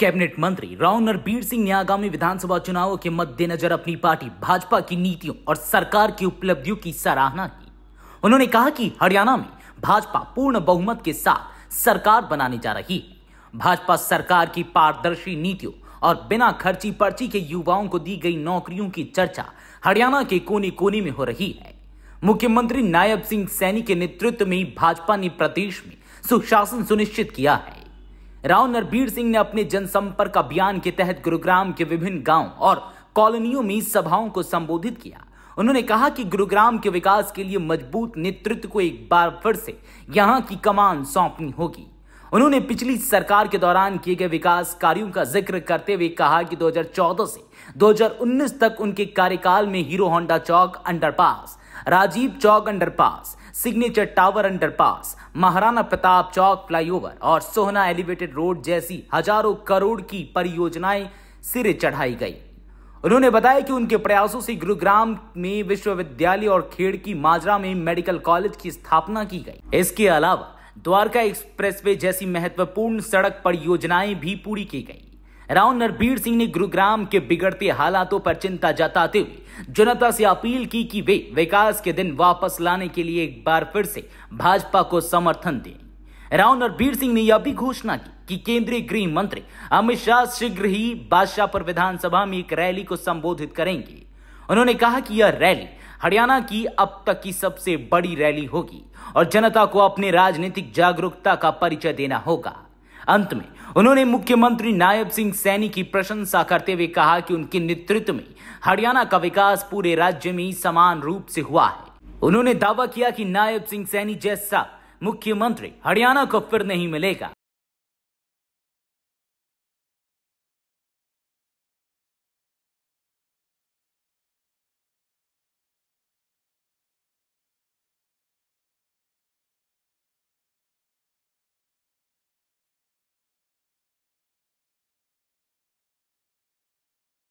cabinet मंत्री राव नरबीर सिंह ने आगामी विधानसभा चुनावों के मद्देनजर अपनी पार्टी भाजपा की नीतियों और सरकार की उपलब्धियों की सराहना की उन्होंने कहा कि हरियाणा में भाजपा पूर्ण बहुमत के साथ सरकार बनाने जा रही है भाजपा सरकार की पारदर्शी नीतियों और बिना खर्ची पर्ची के युवाओं को दी गई नौकरियों की चर्चा हरियाणा के कोने कोने में हो रही है मुख्यमंत्री नायब सिंह सैनी के नेतृत्व में ही भाजपा ने प्रदेश में सुशासन सुनिश्चित किया है राव नरबीर सिंह ने अपने जनसंपर्क अभियान के तहत गुरुग्राम के विभिन्न गांव और कॉलोनियों में सभाओं को संबोधित किया उन्होंने कहा कि गुरुग्राम के विकास के लिए मजबूत नेतृत्व को एक बार फिर से यहां की कमान सौंपनी होगी उन्होंने पिछली सरकार के दौरान किए गए विकास कार्यों का जिक्र करते हुए कहा कि 2014 से 2019 तक उनके कार्यकाल में हीरो होंडा चौक अंडरपास राजीव चौक underpass signature tower underpass Maharana Pratap चौक फ्लाईओवर और सोहना एलिवेटेड रोड जैसी हजारों करोड़ की परियोजनाएं सिरे चढ़ाई गई उन्होंने बताया कि उनके प्रयासों से गुरुग्राम में विश्वविद्यालय और खेड़ की माजरा में मेडिकल कॉलेज की स्थापना की गई इसके अलावा द्वारका एक्सप्रेसवे जैसी महत्वपूर्ण सड़क परियोजनाएं भी पूरी की गई राव नरबीर सिंह ने गुरुग्राम के बिगड़ते हालातों पर चिंता जताते हुए जनता से अपील की कि वे विकास के दिन वापस लाने के लिए एक बार फिर से भाजपा को समर्थन दें राव नरबीर सिंह ने यह भी घोषणा की कि केंद्रीय गृह मंत्री अमित शाह शीघ्र ही बादशाहपुर विधानसभा में एक रैली को संबोधित करेंगे उन्होंने कहा कि यह रैली हरियाणा की अब तक की सबसे बड़ी रैली होगी और जनता को अपने राजनीतिक जागरूकता का परिचय देना होगा अंत में उन्होंने मुख्यमंत्री नायब सिंह सैनी की प्रशंसा करते हुए कहा कि उनके नेतृत्व में हरियाणा का विकास पूरे राज्य में समान रूप से हुआ है उन्होंने दावा किया कि नायब सिंह सैनी जैसा मुख्यमंत्री हरियाणा को फिर नहीं मिलेगा